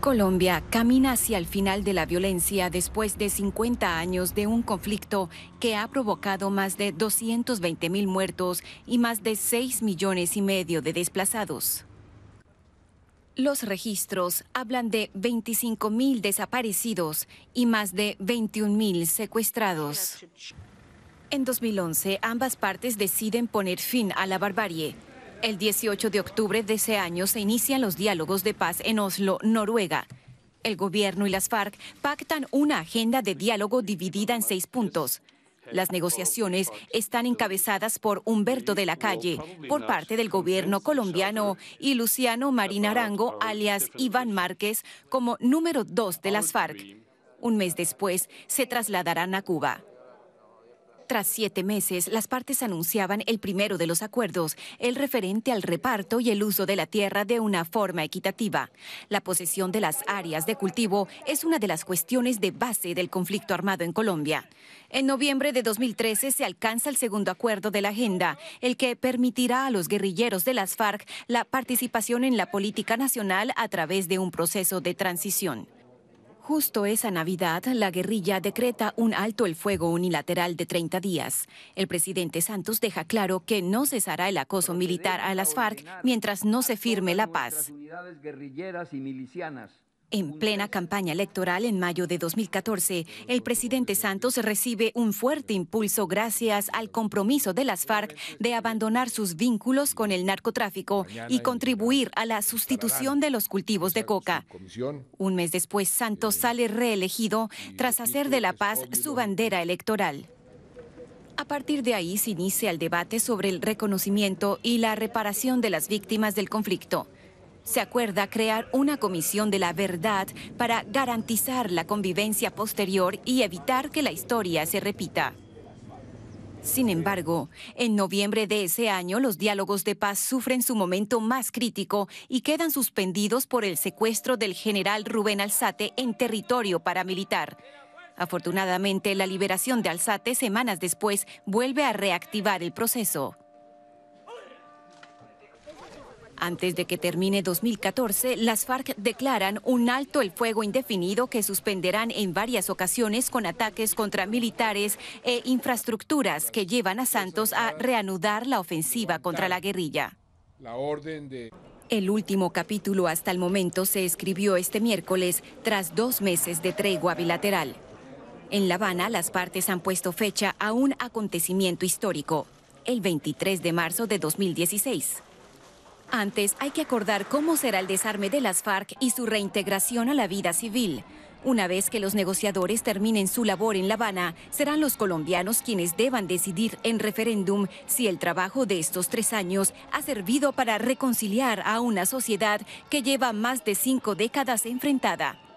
Colombia camina hacia el final de la violencia después de 50 años de un conflicto que ha provocado más de 220 mil muertos y más de 6 millones y medio de desplazados. Los registros hablan de 25 mil desaparecidos y más de 21 secuestrados. En 2011, ambas partes deciden poner fin a la barbarie. El 18 de octubre de ese año se inician los diálogos de paz en Oslo, Noruega. El gobierno y las FARC pactan una agenda de diálogo dividida en seis puntos. Las negociaciones están encabezadas por Humberto de la Calle, por parte del gobierno colombiano, y Luciano Marín Arango, alias Iván Márquez, como número dos de las FARC. Un mes después, se trasladarán a Cuba. Tras siete meses, las partes anunciaban el primero de los acuerdos, el referente al reparto y el uso de la tierra de una forma equitativa. La posesión de las áreas de cultivo es una de las cuestiones de base del conflicto armado en Colombia. En noviembre de 2013 se alcanza el segundo acuerdo de la agenda, el que permitirá a los guerrilleros de las FARC la participación en la política nacional a través de un proceso de transición. Justo esa Navidad, la guerrilla decreta un alto el fuego unilateral de 30 días. El presidente Santos deja claro que no cesará el acoso militar a las FARC mientras no se firme la paz. En plena campaña electoral en mayo de 2014, el presidente Santos recibe un fuerte impulso gracias al compromiso de las FARC de abandonar sus vínculos con el narcotráfico y contribuir a la sustitución de los cultivos de coca. Un mes después, Santos sale reelegido tras hacer de La Paz su bandera electoral. A partir de ahí se inicia el debate sobre el reconocimiento y la reparación de las víctimas del conflicto se acuerda crear una comisión de la verdad para garantizar la convivencia posterior y evitar que la historia se repita. Sin embargo, en noviembre de ese año los diálogos de paz sufren su momento más crítico y quedan suspendidos por el secuestro del general Rubén Alzate en territorio paramilitar. Afortunadamente, la liberación de Alzate semanas después vuelve a reactivar el proceso. Antes de que termine 2014, las FARC declaran un alto el fuego indefinido que suspenderán en varias ocasiones con ataques contra militares e infraestructuras que llevan a Santos a reanudar la ofensiva contra la guerrilla. El último capítulo hasta el momento se escribió este miércoles tras dos meses de tregua bilateral. En La Habana, las partes han puesto fecha a un acontecimiento histórico, el 23 de marzo de 2016. Antes hay que acordar cómo será el desarme de las FARC y su reintegración a la vida civil. Una vez que los negociadores terminen su labor en La Habana, serán los colombianos quienes deban decidir en referéndum si el trabajo de estos tres años ha servido para reconciliar a una sociedad que lleva más de cinco décadas enfrentada.